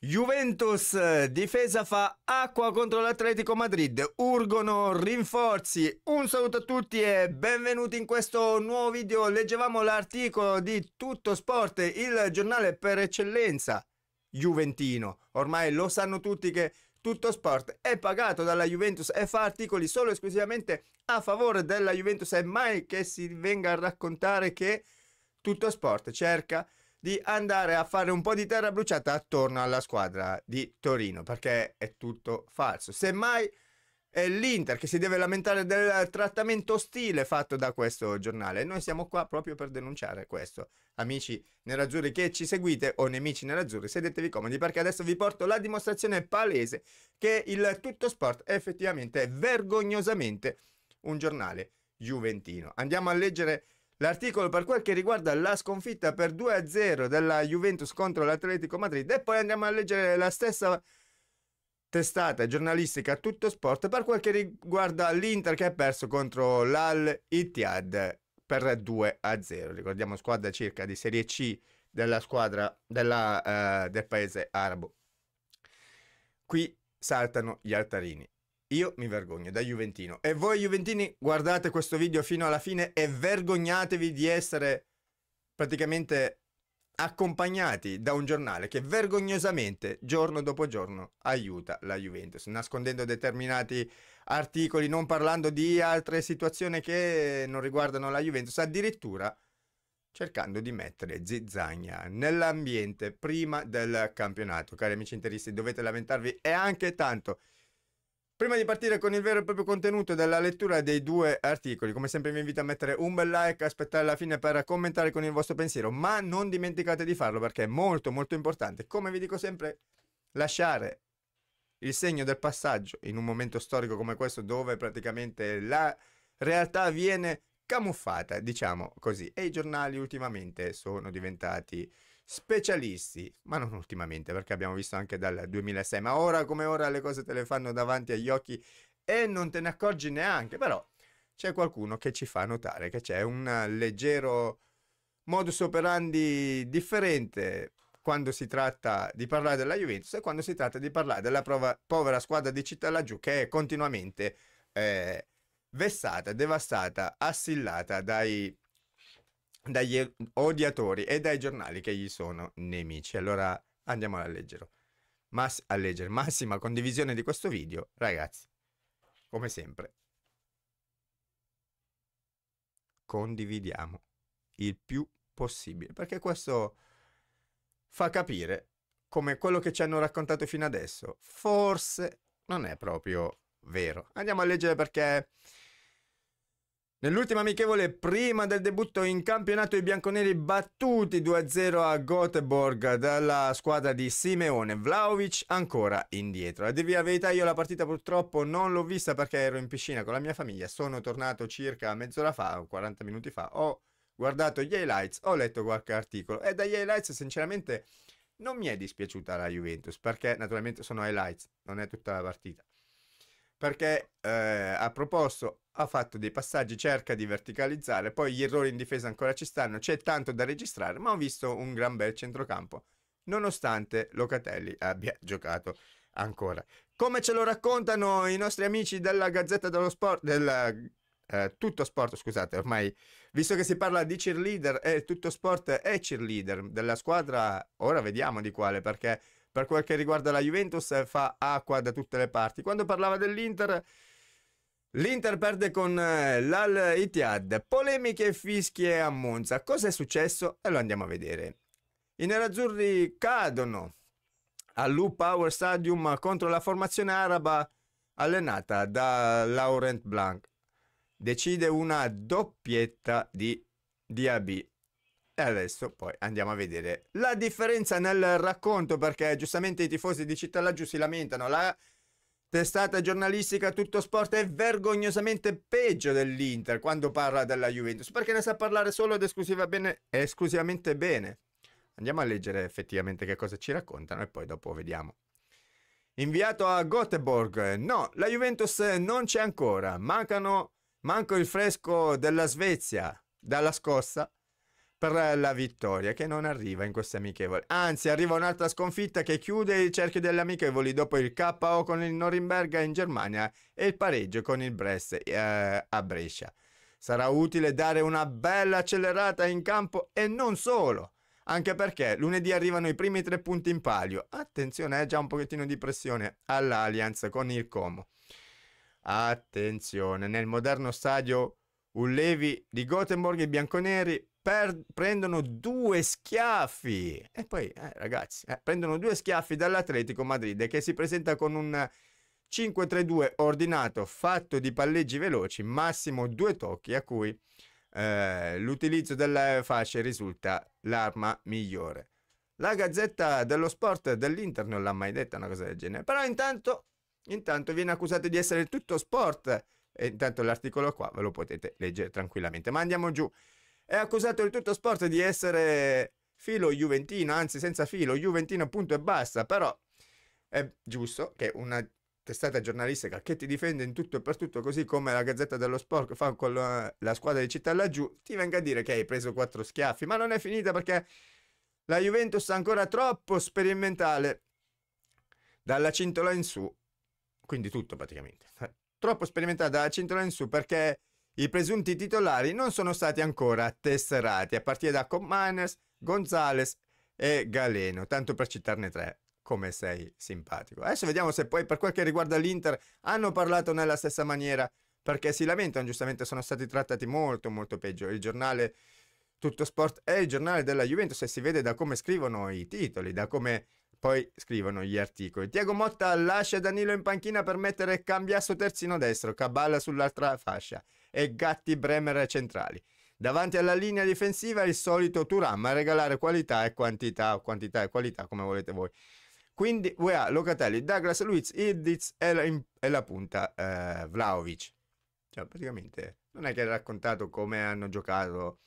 Juventus, difesa fa acqua contro l'Atletico Madrid, urgono rinforzi. Un saluto a tutti e benvenuti in questo nuovo video. Leggevamo l'articolo di Tutto Sport, il giornale per eccellenza juventino. Ormai lo sanno tutti che Tutto Sport è pagato dalla Juventus e fa articoli solo e esclusivamente a favore della Juventus e mai che si venga a raccontare che Tutto Sport cerca di andare a fare un po' di terra bruciata attorno alla squadra di Torino, perché è tutto falso. Semmai è l'Inter che si deve lamentare del trattamento ostile fatto da questo giornale. Noi siamo qua proprio per denunciare questo. Amici nerazzurri che ci seguite o nemici nerazzurri, sedetevi comodi perché adesso vi porto la dimostrazione palese che il tutto sport è effettivamente vergognosamente un giornale juventino. Andiamo a leggere L'articolo per quel che riguarda la sconfitta per 2-0 della Juventus contro l'Atletico Madrid e poi andiamo a leggere la stessa testata giornalistica Tutto Sport per quel che riguarda l'Inter che ha perso contro l'Al Ittihad per 2 0. Ricordiamo squadra circa di Serie C della squadra della, uh, del paese arabo. Qui saltano gli altarini. Io mi vergogno da Juventino. E voi Juventini guardate questo video fino alla fine e vergognatevi di essere praticamente accompagnati da un giornale che vergognosamente giorno dopo giorno aiuta la Juventus, nascondendo determinati articoli, non parlando di altre situazioni che non riguardano la Juventus, addirittura cercando di mettere zizzagna nell'ambiente prima del campionato. Cari amici interisti, dovete lamentarvi e anche tanto. Prima di partire con il vero e proprio contenuto della lettura dei due articoli, come sempre vi invito a mettere un bel like, aspettare la fine per commentare con il vostro pensiero, ma non dimenticate di farlo perché è molto molto importante. Come vi dico sempre, lasciare il segno del passaggio in un momento storico come questo dove praticamente la realtà viene camuffata, diciamo così, e i giornali ultimamente sono diventati specialisti, ma non ultimamente perché abbiamo visto anche dal 2006, ma ora come ora le cose te le fanno davanti agli occhi e non te ne accorgi neanche, però c'è qualcuno che ci fa notare che c'è un leggero modus operandi differente quando si tratta di parlare della Juventus e quando si tratta di parlare della prova, povera squadra di città laggiù che è continuamente eh, vessata, devastata, assillata dai dagli odiatori e dai giornali che gli sono nemici. Allora andiamo a leggere. Mass- a leggere. Massima condivisione di questo video, ragazzi. Come sempre. Condividiamo il più possibile, perché questo fa capire come quello che ci hanno raccontato fino adesso forse non è proprio vero. Andiamo a leggere perché Nell'ultima amichevole prima del debutto in campionato i bianconeri battuti 2-0 a Göteborg dalla squadra di Simeone Vlaovic ancora indietro. A dirvi la verità io la partita purtroppo non l'ho vista perché ero in piscina con la mia famiglia, sono tornato circa mezz'ora fa, 40 minuti fa, ho guardato gli highlights, ho letto qualche articolo e dagli highlights sinceramente non mi è dispiaciuta la Juventus perché naturalmente sono highlights, non è tutta la partita perché eh, ha proposto, ha fatto dei passaggi, cerca di verticalizzare, poi gli errori in difesa ancora ci stanno, c'è tanto da registrare, ma ho visto un gran bel centrocampo, nonostante Locatelli abbia giocato ancora. Come ce lo raccontano i nostri amici della Gazzetta dello Sport, della eh, tutto Sport, scusate, ormai visto che si parla di cheerleader, eh, Tutto Sport è cheerleader della squadra, ora vediamo di quale, perché per quel che riguarda la Juventus eh, fa acqua da tutte le parti. Quando parlava dell'Inter... L'Inter perde con eh, l'Al Itiad, polemiche e fischie a Monza. Cosa è successo? E lo andiamo a vedere. I nerazzurri cadono all'U Power Stadium contro la formazione araba allenata da Laurent Blanc. Decide una doppietta di DAB. E adesso poi andiamo a vedere la differenza nel racconto perché giustamente i tifosi di Città Laggiù si lamentano. La testata giornalistica Tutto Sport è vergognosamente peggio dell'Inter quando parla della Juventus perché ne sa parlare solo ed esclusiva bene, esclusivamente bene. Andiamo a leggere effettivamente che cosa ci raccontano e poi dopo vediamo. Inviato a Göteborg, no, la Juventus non c'è ancora, mancano, manco il fresco della Svezia, dalla scossa per la vittoria che non arriva in queste amichevoli. Anzi, arriva un'altra sconfitta che chiude il cerchio delle amichevoli dopo il KO con il Norimberga in Germania e il pareggio con il Brest eh, a Brescia. Sarà utile dare una bella accelerata in campo e non solo. Anche perché lunedì arrivano i primi tre punti in palio. Attenzione, è eh, già un pochettino di pressione all'Allianz con il Como. Attenzione, nel moderno stadio Ullevi di Gothenburg i bianconeri per, prendono due schiaffi. E poi, eh, ragazzi, eh, prendono due schiaffi dall'Atletico Madrid che si presenta con un 5-3-2 ordinato fatto di palleggi veloci, massimo due tocchi a cui eh, l'utilizzo delle fasce risulta l'arma migliore. La gazzetta dello sport dell'Inter non l'ha mai detta una cosa del genere, però intanto, intanto viene accusato di essere tutto sport e intanto l'articolo qua ve lo potete leggere tranquillamente. Ma andiamo giù è accusato il tutto sport di essere filo juventino, anzi senza filo, juventino punto e basta, però è giusto che una testata giornalistica che ti difende in tutto e per tutto, così come la Gazzetta dello Sport fa con la, la squadra di città laggiù, ti venga a dire che hai preso quattro schiaffi, ma non è finita perché la Juventus è ancora troppo sperimentale dalla cintola in su, quindi tutto praticamente, troppo sperimentale dalla cintola in su perché i presunti titolari non sono stati ancora tesserati, a partire da Commanders, Gonzales e Galeno, tanto per citarne tre come sei simpatico. Adesso vediamo se poi per quel che riguarda l'Inter hanno parlato nella stessa maniera, perché si lamentano giustamente, sono stati trattati molto molto peggio. Il giornale Tutto Sport è il giornale della Juventus e si vede da come scrivono i titoli, da come poi scrivono gli articoli. Tiago Motta lascia Danilo in panchina per mettere Cambiasso terzino destro, caballa sull'altra fascia e Gatti Bremer centrali. Davanti alla linea difensiva il solito Turam a regalare qualità e quantità, quantità e qualità come volete voi. Quindi UEA, Locatelli, Douglas, Luiz, Ildiz e la, e la punta eh, Vlaovic. Cioè praticamente non è che ha raccontato come hanno giocato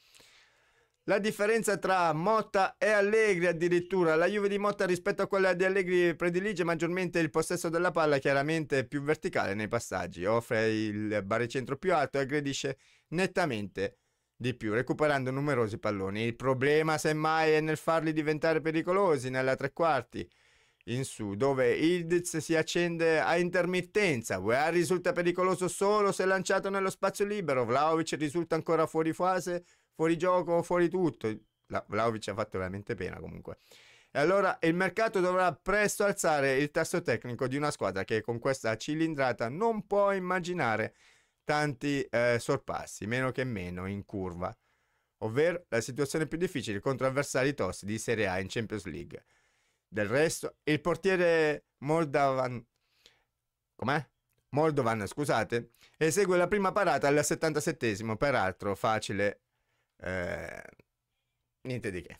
la differenza tra Motta e Allegri addirittura, la Juve di Motta rispetto a quella di Allegri predilige maggiormente il possesso della palla, chiaramente più verticale nei passaggi, offre il baricentro più alto e aggredisce nettamente di più, recuperando numerosi palloni. Il problema semmai è nel farli diventare pericolosi nella tre quarti in su, dove Ildiz si accende a intermittenza. Wea risulta pericoloso solo se lanciato nello spazio libero. Vlaovic risulta ancora fuori fase fuori gioco, fuori tutto. La, Vlaovic ha fatto veramente pena comunque. E allora il mercato dovrà presto alzare il tasso tecnico di una squadra che con questa cilindrata non può immaginare tanti eh, sorpassi, meno che meno in curva. Ovvero la situazione più difficile contro avversari tosti di Serie A in Champions League. Del resto, il portiere Moldavan. Com'è? Moldovan, scusate, esegue la prima parata al 77 peraltro facile eh, niente di che.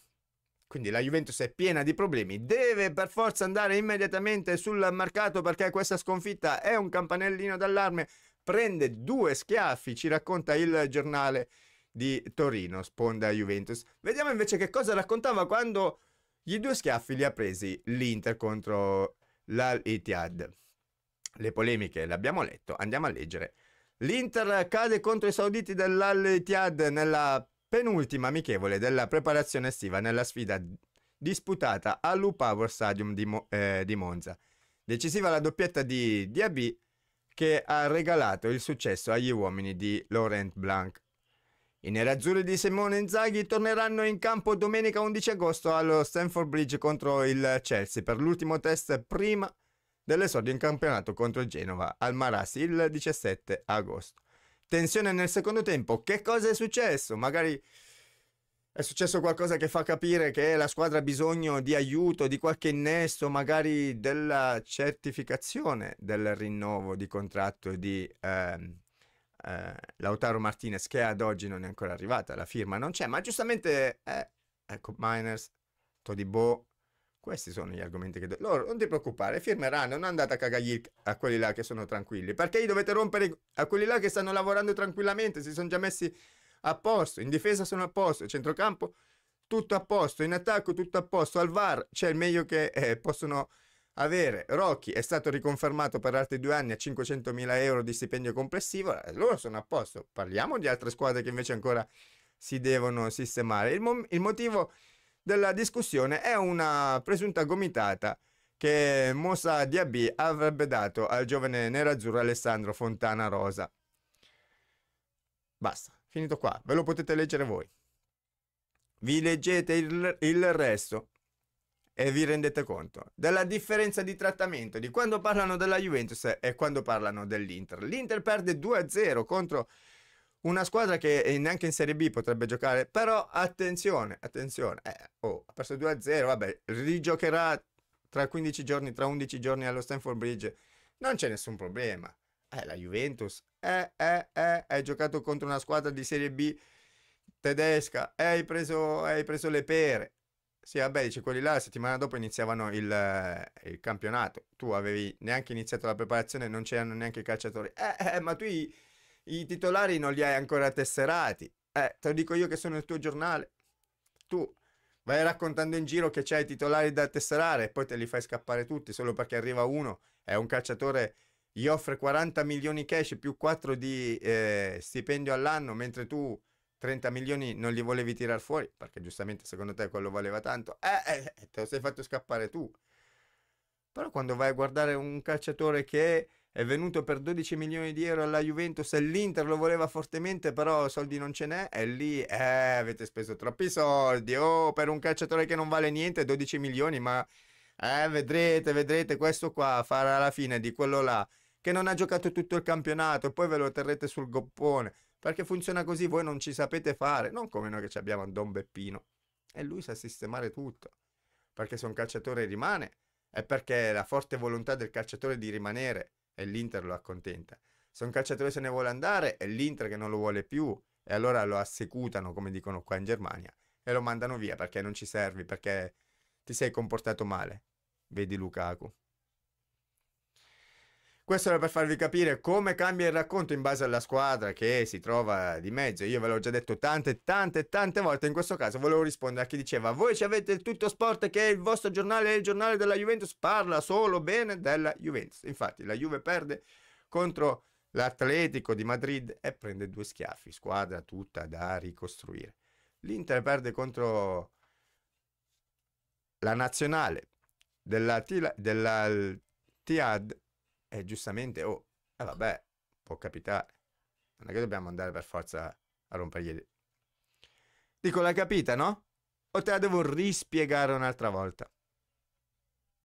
Quindi la Juventus è piena di problemi, deve per forza andare immediatamente sul mercato perché questa sconfitta è un campanellino d'allarme, prende due schiaffi, ci racconta il giornale di Torino, sponda Juventus. Vediamo invece che cosa raccontava quando gli due schiaffi li ha presi l'Inter contro lal etihad Le polemiche le abbiamo letto, andiamo a leggere. L'Inter cade contro i sauditi dellal etihad nella penultima amichevole della preparazione estiva nella sfida disputata all'Upower Stadium di, Mo- eh, di, Monza. Decisiva la doppietta di Diaby che ha regalato il successo agli uomini di Laurent Blanc. I nerazzurri di Simone Inzaghi torneranno in campo domenica 11 agosto allo Stamford Bridge contro il Chelsea per l'ultimo test prima dell'esordio in campionato contro il Genova al Marassi il 17 agosto. Tensione nel secondo tempo. Che cosa è successo? Magari è successo qualcosa che fa capire che la squadra ha bisogno di aiuto, di qualche innesto, magari della certificazione del rinnovo di contratto di ehm, eh, Lautaro Martinez, che ad oggi non è ancora arrivata, la firma non c'è, ma giustamente, eh, ecco, Miners, Todibo questi sono gli argomenti che... Do- Loro, non ti preoccupare, firmeranno, non andate a cagagli a quelli là che sono tranquilli, perché gli dovete rompere a quelli là che stanno lavorando tranquillamente, si sono già messi a posto, in difesa sono a posto, centrocampo tutto a posto, in attacco tutto a posto, al VAR c'è il meglio che eh, possono avere. Rocchi è stato riconfermato per altri due anni a 500.000 euro di stipendio complessivo, eh, loro sono a posto. Parliamo di altre squadre che invece ancora si devono sistemare. Il, mo- il motivo della discussione è una presunta gomitata che Mossa Diaby avrebbe dato al giovane nerazzurro Alessandro Fontana Rosa. Basta, finito qua, ve lo potete leggere voi. Vi leggete il, il resto e vi rendete conto della differenza di trattamento di quando parlano della Juventus e quando parlano dell'Inter. L'Inter perde 2-0 contro una squadra che eh, neanche in Serie B potrebbe giocare, però attenzione, attenzione, eh, oh, ha perso 2-0, vabbè, rigiocherà tra 15 giorni, tra 11 giorni allo Stanford Bridge, non c'è nessun problema. Eh, la Juventus, eh, eh, eh, hai giocato contro una squadra di Serie B tedesca, eh, hai, preso, eh, hai preso le pere. Sì, vabbè, dice quelli là la settimana dopo iniziavano il, eh, il, campionato. Tu avevi neanche iniziato la preparazione, non c'erano neanche i calciatori. Eh, eh ma tu i titolari non li hai ancora tesserati. Eh, te lo dico io che sono il tuo giornale. Tu vai raccontando in giro che c'hai i titolari da tesserare e poi te li fai scappare tutti solo perché arriva uno, è un calciatore, gli offre 40 milioni cash più 4 di eh, stipendio all'anno, mentre tu 30 milioni non li volevi tirare fuori, perché giustamente secondo te quello valeva tanto. Eh, eh, eh te lo sei fatto scappare tu. Però quando vai a guardare un calciatore che è venuto per 12 milioni di euro alla Juventus e l'Inter lo voleva fortemente, però soldi non ce n'è, e lì eh, avete speso troppi soldi, oh, per un calciatore che non vale niente 12 milioni, ma eh, vedrete, vedrete, questo qua farà la fine di quello là, che non ha giocato tutto il campionato, e poi ve lo terrete sul goppone, perché funziona così, voi non ci sapete fare, non come noi che abbiamo Don Beppino, e lui sa sistemare tutto, perché se un calciatore rimane, è perché la forte volontà del calciatore di rimanere, e l'Inter lo accontenta. Se un calciatore se ne vuole andare è l'Inter che non lo vuole più e allora lo assecutano, come dicono qua in Germania, e lo mandano via perché non ci servi, perché ti sei comportato male. Vedi Lukaku. Questo era per farvi capire come cambia il racconto in base alla squadra che si trova di mezzo. Io ve l'ho già detto tante, tante, tante volte. In questo caso volevo rispondere a chi diceva: Voi ci avete il tutto sport che è il vostro giornale è il giornale della Juventus. Parla solo bene della Juventus. Infatti, la Juve perde contro l'Atletico di Madrid e prende due schiaffi. Squadra tutta da ricostruire. L'Inter perde contro la nazionale della, della Tiad e giustamente, oh, eh vabbè, può capitare. Non è che dobbiamo andare per forza a rompergli. Dico, l'hai capita, no? O te la devo rispiegare un'altra volta?